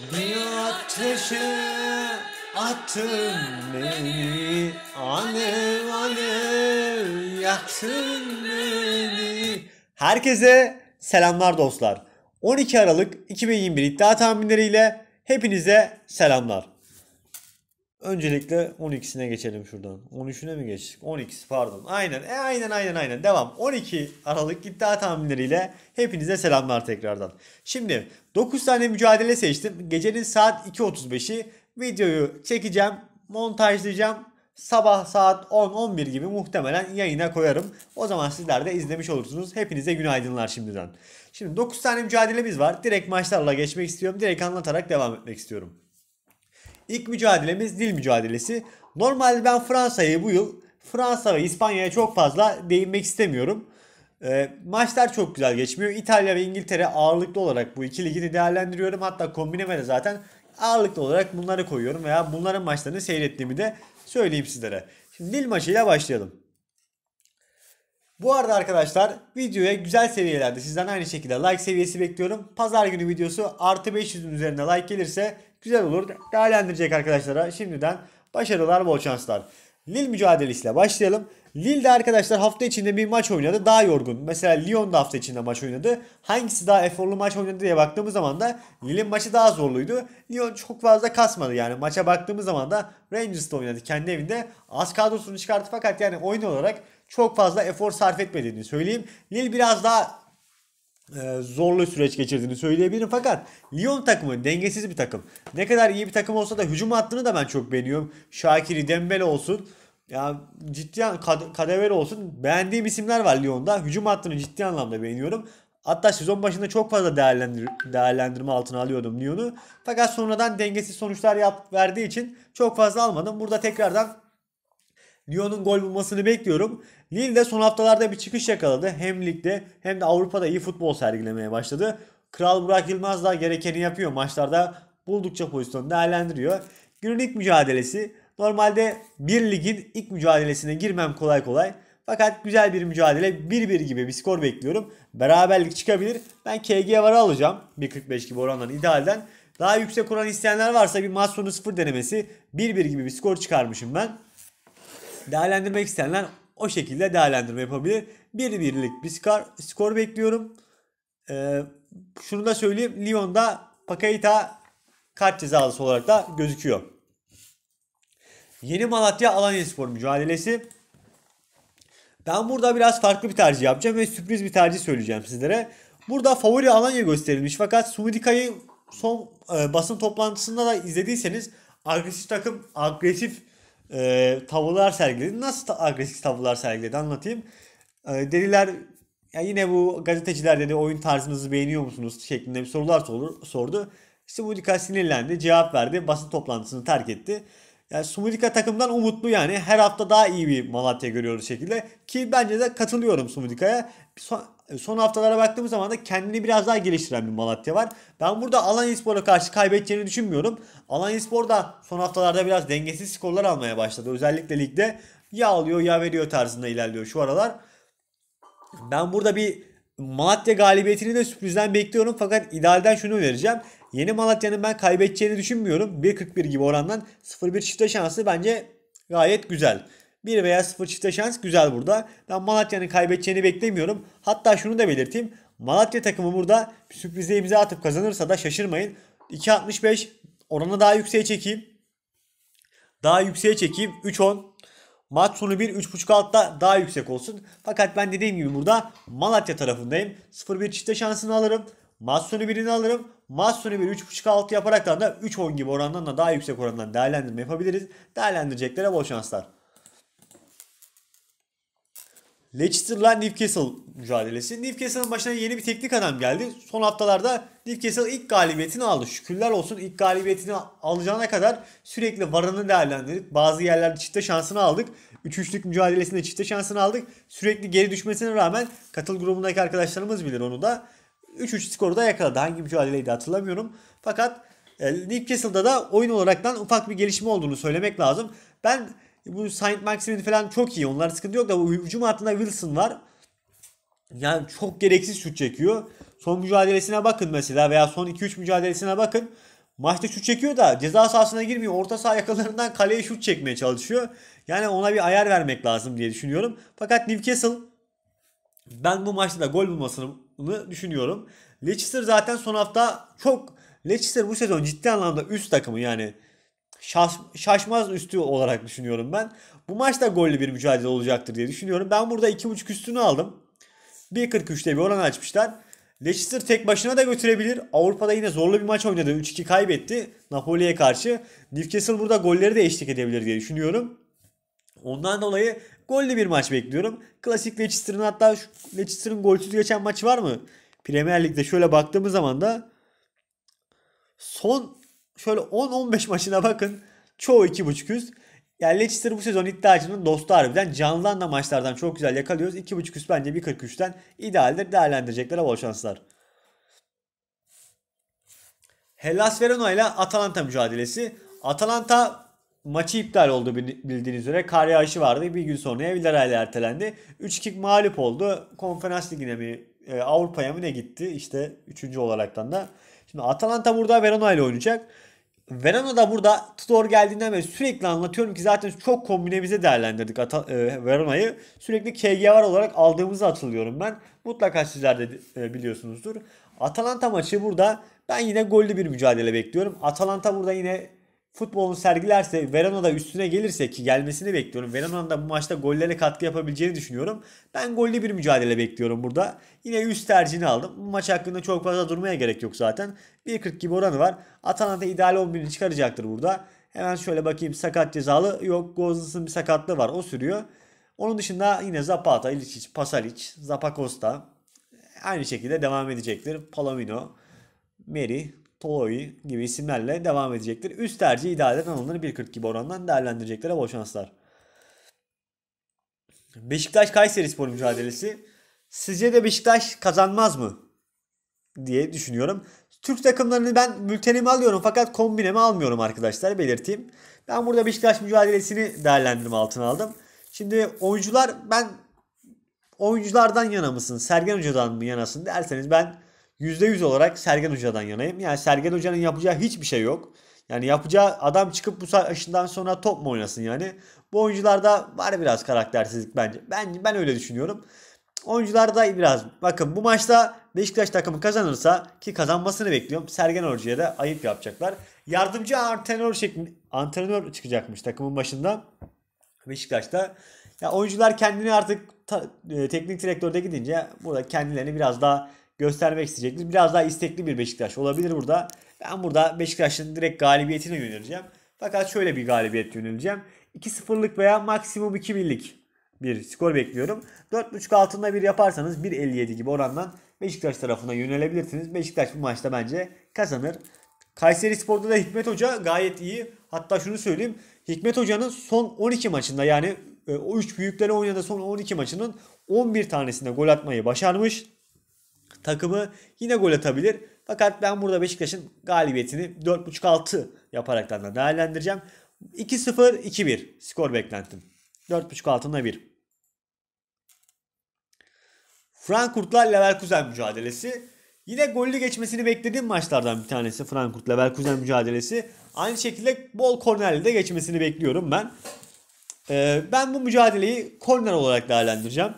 Bir ateşe attın beni Alev alev yaktın beni Herkese selamlar dostlar. 12 Aralık 2021 iddia tahminleriyle hepinize selamlar. Öncelikle 12'sine geçelim şuradan. 13'üne mi geçtik? 12'si pardon. Aynen. E, aynen aynen aynen. Devam. 12 Aralık iddia tahminleriyle hepinize selamlar tekrardan. Şimdi 9 tane mücadele seçtim. Gecenin saat 2.35'i videoyu çekeceğim. Montajlayacağım. Sabah saat 10-11 gibi muhtemelen yayına koyarım. O zaman sizler de izlemiş olursunuz. Hepinize günaydınlar şimdiden. Şimdi 9 tane mücadelemiz var. Direkt maçlarla geçmek istiyorum. Direkt anlatarak devam etmek istiyorum. İlk mücadelemiz dil mücadelesi. Normalde ben Fransa'yı bu yıl Fransa ve İspanya'ya çok fazla değinmek istemiyorum. E, maçlar çok güzel geçmiyor. İtalya ve İngiltere ağırlıklı olarak bu iki ligini değerlendiriyorum. Hatta kombineme de zaten ağırlıklı olarak bunları koyuyorum veya bunların maçlarını seyrettiğimi de söyleyeyim sizlere. Şimdi dil maçıyla başlayalım. Bu arada arkadaşlar videoya güzel seviyelerde sizden aynı şekilde like seviyesi bekliyorum. Pazar günü videosu artı 500'ün üzerinde like gelirse güzel olur. Değerlendirecek arkadaşlara şimdiden başarılar bol şanslar. Lille mücadelesiyle başlayalım. Lille de arkadaşlar hafta içinde bir maç oynadı daha yorgun. Mesela Lyon da hafta içinde maç oynadı. Hangisi daha eforlu maç oynadı diye baktığımız zaman da Lille'in maçı daha zorluydu. Lyon çok fazla kasmadı yani maça baktığımız zaman da Rangers'da oynadı kendi evinde. Az kadrosunu çıkarttı fakat yani oyun olarak çok fazla efor sarf etmediğini söyleyeyim. Lille biraz daha e, zorlu süreç geçirdiğini söyleyebilirim. Fakat Lyon takımı dengesiz bir takım. Ne kadar iyi bir takım olsa da hücum hattını da ben çok beğeniyorum. Şakiri, Dembele olsun. Ya ciddi kad Kadeveli olsun. Beğendiğim isimler var Lyon'da. Hücum hattını ciddi anlamda beğeniyorum. Hatta sezon başında çok fazla değerlendir değerlendirme altına alıyordum Lyon'u. Fakat sonradan dengesiz sonuçlar yap verdiği için çok fazla almadım. Burada tekrardan Lyon'un gol bulmasını bekliyorum. Lille de son haftalarda bir çıkış yakaladı. Hem ligde hem de Avrupa'da iyi futbol sergilemeye başladı. Kral Burak Yılmaz da gerekeni yapıyor maçlarda. Buldukça pozisyonu değerlendiriyor. Günün ilk mücadelesi. Normalde bir ligin ilk mücadelesine girmem kolay kolay. Fakat güzel bir mücadele 1-1 gibi bir skor bekliyorum. Beraberlik çıkabilir. Ben KG varı alacağım. 1.45 gibi orandan idealden. Daha yüksek oran isteyenler varsa bir maç sonu 0 denemesi 1-1 gibi bir skor çıkarmışım ben. Değerlendirmek isteyenler o şekilde değerlendirme yapabilir. 1 birlik bir skor, skor bekliyorum. Ee, şunu da söyleyeyim. Lyon'da Pakaita kart cezalısı olarak da gözüküyor. Yeni Malatya Alanyaspor mücadelesi. Ben burada biraz farklı bir tercih yapacağım ve sürpriz bir tercih söyleyeceğim sizlere. Burada favori Alanya gösterilmiş fakat Sumidika'yı son e, basın toplantısında da izlediyseniz agresif takım agresif e, tavırlar sergiledi. Nasıl ta- agresif tavırlar sergiledi anlatayım. E, dediler ya yine bu gazeteciler dedi oyun tarzınızı beğeniyor musunuz şeklinde bir sorular sorur, sordu. İşte sinirlendi cevap verdi basın toplantısını terk etti. Yani Sumudika takımdan umutlu yani. Her hafta daha iyi bir Malatya görüyoruz şekilde. Ki bence de katılıyorum Sumudika'ya. E, son haftalara baktığımız zaman da kendini biraz daha geliştiren bir Malatya var. Ben burada Alanyaspor'a karşı kaybedeceğini düşünmüyorum. Alanyaspor da son haftalarda biraz dengesiz skorlar almaya başladı. Özellikle ligde ya alıyor ya veriyor tarzında ilerliyor şu aralar. Ben burada bir Malatya galibiyetini de sürprizden bekliyorum fakat idealden şunu vereceğim. Yeni Malatya'nın ben kaybedeceğini düşünmüyorum. 1.41 gibi orandan 0-1 çifte şansı bence gayet güzel. 1 veya 0 çifte şans güzel burada. Ben Malatya'nın kaybedeceğini beklemiyorum. Hatta şunu da belirteyim. Malatya takımı burada sürprize imza atıp kazanırsa da şaşırmayın. 2.65 oranı daha yükseğe çekeyim. Daha yükseğe çekeyim. 3.10 Maç sonu 1 3.5 altta daha yüksek olsun. Fakat ben dediğim gibi burada Malatya tarafındayım. 0-1 çifte şansını alırım. Maç sonu 1'ini alırım. Maç sonu 1 3.5 altı yaparaktan da 3.10 gibi orandan da daha yüksek orandan değerlendirme yapabiliriz. Değerlendireceklere bol şanslar. Leicester'la Newcastle mücadelesi. Newcastle'ın başına yeni bir teknik adam geldi. Son haftalarda Newcastle ilk galibiyetini aldı. Şükürler olsun ilk galibiyetini alacağına kadar sürekli varını değerlendirdik. Bazı yerlerde çifte şansını aldık. 3-3'lük mücadelesinde çifte şansını aldık. Sürekli geri düşmesine rağmen katıl grubundaki arkadaşlarımız bilir onu da. 3-3 skoru da yakaladı. Hangi mücadeleydi hatırlamıyorum. Fakat e, Newcastle'da da oyun olaraktan ufak bir gelişme olduğunu söylemek lazım. Ben bu Saint Maximin falan çok iyi. Onlar sıkıntı yok da bu hücum hattında Wilson var. Yani çok gereksiz şut çekiyor. Son mücadelesine bakın mesela veya son 2-3 mücadelesine bakın. Maçta şut çekiyor da ceza sahasına girmiyor. Orta saha yakalarından kaleye şut çekmeye çalışıyor. Yani ona bir ayar vermek lazım diye düşünüyorum. Fakat Newcastle ben bu maçta da gol bulmasını düşünüyorum. Leicester zaten son hafta çok Leicester bu sezon ciddi anlamda üst takımı yani şaş, şaşmaz üstü olarak düşünüyorum ben. Bu maçta gollü bir mücadele olacaktır diye düşünüyorum. Ben burada 2.5 üstünü aldım. 1.43'te bir oran açmışlar. Leicester tek başına da götürebilir. Avrupa'da yine zorlu bir maç oynadı. 3-2 kaybetti Napoli'ye karşı. Newcastle burada golleri de eşlik edebilir diye düşünüyorum. Ondan dolayı gollü bir maç bekliyorum. Klasik Leicester'ın hatta Leicester'ın golsüz geçen maç var mı? Premier Lig'de şöyle baktığımız zaman da son şöyle 10-15 maçına bakın. Çoğu 2.5 üst. Yani Leicester bu sezon iddiacının dostu harbiden canlıdan anda maçlardan çok güzel yakalıyoruz. 2.5 üst bence 1.43'ten idealdir. Değerlendirecekler bol şanslar. Hellas Verona ile Atalanta mücadelesi. Atalanta maçı iptal oldu bildiğiniz üzere. Kar yağışı vardı. Bir gün sonra Villarreal ertelendi. 3-2 mağlup oldu. Konferans ligine mi e, Avrupa'ya mı ne gitti? İşte 3. olaraktan da. Şimdi Atalanta burada Verona ile oynayacak. Verano da burada Tudor geldiğinden beri sürekli anlatıyorum ki zaten çok kombinemize değerlendirdik e, Verona'yı. Sürekli KG var olarak aldığımızı hatırlıyorum ben. Mutlaka sizler de e, biliyorsunuzdur. Atalanta maçı burada ben yine gollü bir mücadele bekliyorum. Atalanta burada yine futbolunu sergilerse Verona da üstüne gelirse ki gelmesini bekliyorum. Verona'nın da bu maçta gollere katkı yapabileceğini düşünüyorum. Ben gollü bir mücadele bekliyorum burada. Yine üst tercihini aldım. Bu maç hakkında çok fazla durmaya gerek yok zaten. 1.40 gibi oranı var. Atalanta ideal 11'ini çıkaracaktır burada. Hemen şöyle bakayım sakat cezalı yok. Gozlus'un bir sakatlığı var o sürüyor. Onun dışında yine Zapata, Ilicic, Pasalic, Zapakosta aynı şekilde devam edecektir. Palomino, Meri Toloi gibi isimlerle devam edecektir. Üst tercih idare eden onları 1.40 gibi orandan değerlendireceklere bol şanslar. Beşiktaş Kayseri Spor mücadelesi. Sizce de Beşiktaş kazanmaz mı? diye düşünüyorum. Türk takımlarını ben bültenimi alıyorum fakat kombinemi almıyorum arkadaşlar belirteyim. Ben burada Beşiktaş mücadelesini değerlendirme altına aldım. Şimdi oyuncular ben oyunculardan yana mısın? Sergen Hoca'dan mı yanasın derseniz ben %100 olarak Sergen Hoca'dan yanayım. Yani Sergen Hoca'nın yapacağı hiçbir şey yok. Yani yapacağı adam çıkıp bu aşından sonra top mu oynasın yani? Bu oyuncularda var biraz karaktersizlik bence. Ben, ben öyle düşünüyorum. Oyuncularda biraz bakın bu maçta Beşiktaş takımı kazanırsa ki kazanmasını bekliyorum. Sergen Hoca'ya da ayıp yapacaklar. Yardımcı antrenör şeklinde antrenör çıkacakmış takımın başında Beşiktaş'ta. Ya oyuncular kendini artık ta, e, teknik direktörde gidince burada kendilerini biraz daha göstermek isteyecektir. Biraz daha istekli bir Beşiktaş olabilir burada. Ben burada Beşiktaş'ın direkt galibiyetine yöneleceğim. Fakat şöyle bir galibiyet yöneleceğim. 2-0'lık veya maksimum 2-1'lik bir skor bekliyorum. 4.5 altında bir yaparsanız 1.57 gibi orandan Beşiktaş tarafına yönelebilirsiniz. Beşiktaş bu maçta bence kazanır. Kayseri Spor'da da Hikmet Hoca gayet iyi. Hatta şunu söyleyeyim. Hikmet Hoca'nın son 12 maçında yani e, o 3 büyüklere oynadığı son 12 maçının 11 tanesinde gol atmayı başarmış takımı yine gol atabilir. Fakat ben burada Beşiktaş'ın galibiyetini 4.5-6 yaparaktan da değerlendireceğim. 2-0-2-1 skor beklentim. 4.5 altında 1. Frankfurt'la Leverkusen mücadelesi. Yine gollü geçmesini beklediğim maçlardan bir tanesi Frankfurt Leverkusen mücadelesi. Aynı şekilde bol kornerli de geçmesini bekliyorum ben. Ee, ben bu mücadeleyi korner olarak değerlendireceğim.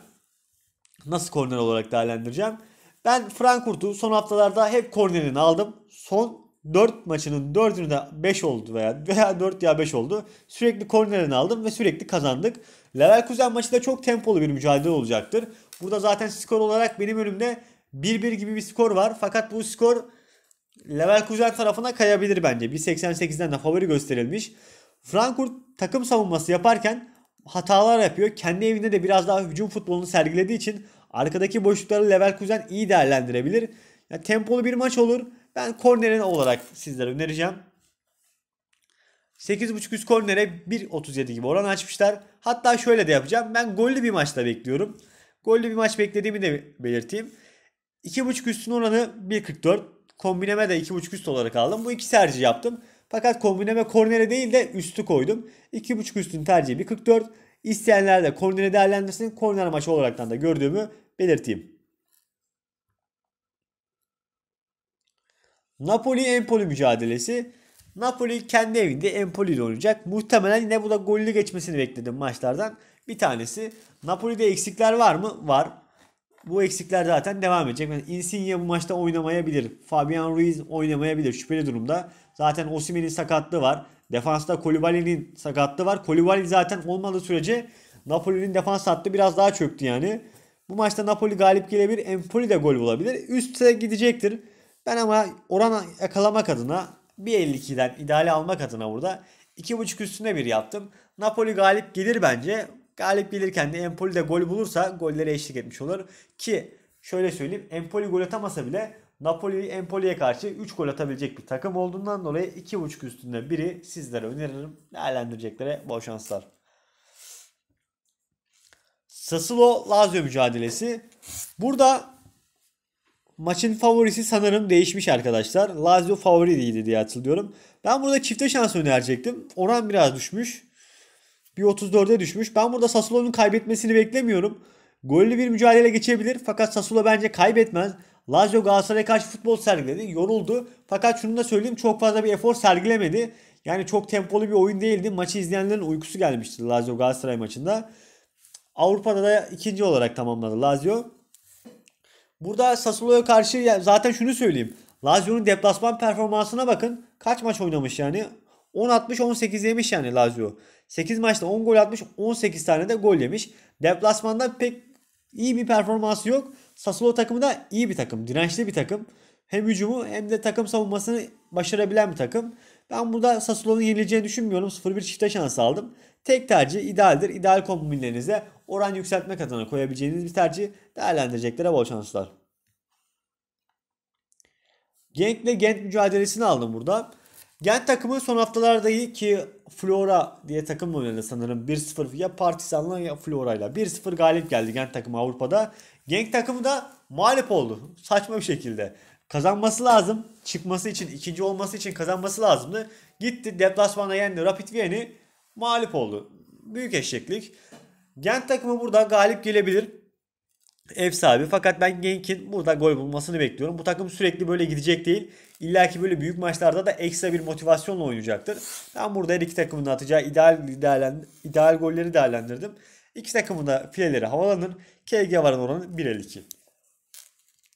Nasıl korner olarak değerlendireceğim? Ben Frankfurt'u son haftalarda hep kornerini aldım. Son 4 maçının 4'ünü de 5 oldu veya veya 4 ya 5 oldu. Sürekli kornerini aldım ve sürekli kazandık. Leverkusen maçı da çok tempolu bir mücadele olacaktır. Burada zaten skor olarak benim önümde 1-1 gibi bir skor var. Fakat bu skor Leverkusen tarafına kayabilir bence. 1.88'den de favori gösterilmiş. Frankfurt takım savunması yaparken hatalar yapıyor. Kendi evinde de biraz daha hücum futbolunu sergilediği için Arkadaki boşlukları Leverkusen iyi değerlendirebilir. Yani tempolu bir maç olur. Ben korneren olarak sizlere önereceğim. 8.5 üst kornere 1.37 gibi oran açmışlar. Hatta şöyle de yapacağım. Ben gollü bir maçta bekliyorum. Gollü bir maç beklediğimi de belirteyim. 2.5 üstün oranı 1.44. Kombineme de 2.5 üst olarak aldım. Bu iki tercih yaptım. Fakat kombineme kornere değil de üstü koydum. 2.5 üstün tercihi 1.44. İsteyenler de Korner'i değerlendirsin. Korner maçı olaraktan da gördüğümü belirteyim. Napoli-Empoli mücadelesi. Napoli kendi evinde Empoli ile oynayacak. Muhtemelen yine bu da gollü geçmesini bekledim maçlardan. Bir tanesi. Napoli'de eksikler var mı? Var. Bu eksikler zaten devam edecek. Yani Insigne bu maçta oynamayabilir. Fabian Ruiz oynamayabilir şüpheli durumda. Zaten Osimhen'in sakatlığı var. Defansta Kolibali'nin sakatlığı var. Kolibali zaten olmadığı sürece Napoli'nin defans hattı biraz daha çöktü yani. Bu maçta Napoli galip gelebilir. Empoli de gol bulabilir. Üste gidecektir. Ben ama oran yakalamak adına 1.52'den ideale almak adına burada 2.5 üstüne bir yaptım. Napoli galip gelir bence. Galip gelirken de Empoli de gol bulursa golleri eşlik etmiş olur. Ki şöyle söyleyeyim Empoli gol atamasa bile Napoli'yi Empoli'ye karşı 3 gol atabilecek bir takım olduğundan dolayı 2.5 üstünde biri sizlere öneririm. Değerlendireceklere bol şanslar. Sassuolo Lazio mücadelesi. Burada maçın favorisi sanırım değişmiş arkadaşlar. Lazio favori değildi diye hatırlıyorum. Ben burada çifte şans önerecektim. Oran biraz düşmüş. Bir 34'e düşmüş. Ben burada Sassuolo'nun kaybetmesini beklemiyorum. Gollü bir mücadele geçebilir fakat Sassuolo bence kaybetmez. Lazio Galatasaray'a karşı futbol sergiledi. Yoruldu. Fakat şunu da söyleyeyim çok fazla bir efor sergilemedi. Yani çok tempolu bir oyun değildi. Maçı izleyenlerin uykusu gelmişti Lazio Galatasaray maçında. Avrupa'da da ikinci olarak tamamladı Lazio. Burada Sassuolo'ya karşı zaten şunu söyleyeyim. Lazio'nun deplasman performansına bakın. Kaç maç oynamış yani? 10 atmış 18 yemiş yani Lazio. 8 maçta 10 gol atmış 18 tane de gol yemiş. Deplasmanda pek iyi bir performansı yok. Sassuolo takımı da iyi bir takım. Dirençli bir takım. Hem hücumu hem de takım savunmasını başarabilen bir takım. Ben burada Sassuolo'nun yenileceğini düşünmüyorum. 0-1 çifte şans aldım. Tek tercih idealdir. İdeal kombinlerinize oran yükseltmek adına koyabileceğiniz bir tercih değerlendireceklere bol şanslar. Genk ile Gent mücadelesini aldım burada. Gent takımı son haftalarda iyi ki Flora diye takım oynadı sanırım. 1-0 ya Partizan'la ya Flora'yla. 1-0 galip geldi Gent takımı Avrupa'da. Genk takımı da muhalif oldu. Saçma bir şekilde. Kazanması lazım. Çıkması için, ikinci olması için kazanması lazımdı. Gitti deplasmana yendi Rapid Viyen'i. Mağlup oldu. Büyük eşeklik. Gent takımı burada galip gelebilir. Ev sahibi. Fakat ben Genk'in burada gol bulmasını bekliyorum. Bu takım sürekli böyle gidecek değil. İlla ki böyle büyük maçlarda da ekstra bir motivasyonla oynayacaktır. Ben burada her iki takımın atacağı ideal, değerlendir ideal golleri değerlendirdim. İki takımında da fileleri havalanır. KG varan oranı 1.52.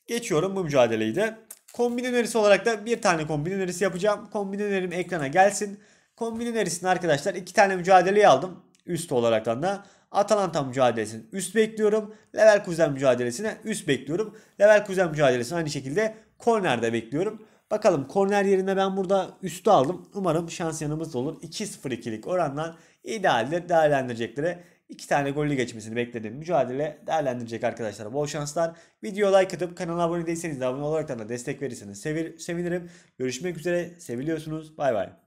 Geçiyorum bu mücadeleyi de. Kombin önerisi olarak da bir tane kombin önerisi yapacağım. Kombin önerim ekrana gelsin. Kombin önerisini arkadaşlar iki tane mücadeleyi aldım. Üst olaraktan da. Atalanta mücadelesini üst bekliyorum. Leverkusen mücadelesine üst bekliyorum. Leverkusen mücadelesini aynı şekilde kornerde bekliyorum. Bakalım korner yerine ben burada üstü aldım. Umarım şans yanımızda olur. 2-0-2'lik orandan idealdir değerlendireceklere iki tane gollü geçmesini bekledim. mücadele değerlendirecek arkadaşlar. Bol şanslar. Videoyu like atıp kanala abone değilseniz de abone olarak da destek verirseniz sevinirim. Görüşmek üzere. Seviliyorsunuz. Bay bay.